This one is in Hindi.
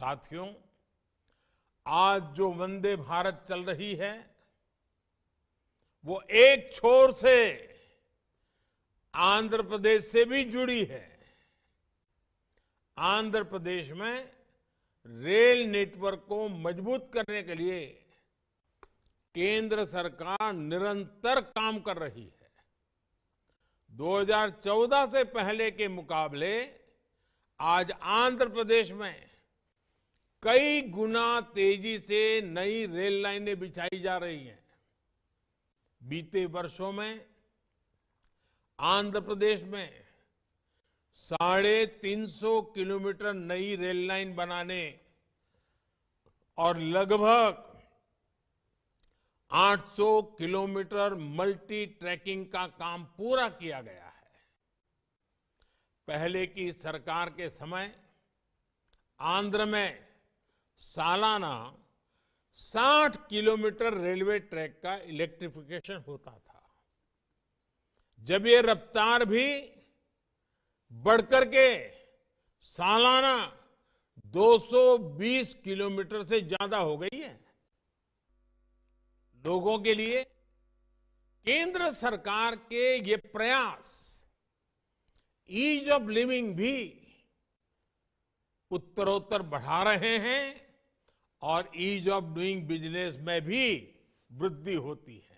साथियों आज जो वंदे भारत चल रही है वो एक छोर से आंध्र प्रदेश से भी जुड़ी है आंध्र प्रदेश में रेल नेटवर्क को मजबूत करने के लिए केंद्र सरकार निरंतर काम कर रही है 2014 से पहले के मुकाबले आज आंध्र प्रदेश में कई गुना तेजी से नई रेल लाइनें बिछाई जा रही हैं बीते वर्षों में आंध्र प्रदेश में साढ़े तीन सौ किलोमीटर नई रेल लाइन बनाने और लगभग 800 किलोमीटर मल्टी ट्रैकिंग का काम पूरा किया गया है पहले की सरकार के समय आंध्र में सालाना 60 किलोमीटर रेलवे ट्रैक का इलेक्ट्रिफिकेशन होता था जब ये रफ्तार भी बढ़कर के सालाना 220 किलोमीटर से ज्यादा हो गई है लोगों के लिए केंद्र सरकार के ये प्रयास ईज ऑफ लिविंग भी उत्तरोत्तर बढ़ा रहे हैं और ईज ऑफ डूइंग बिजनेस में भी वृद्धि होती है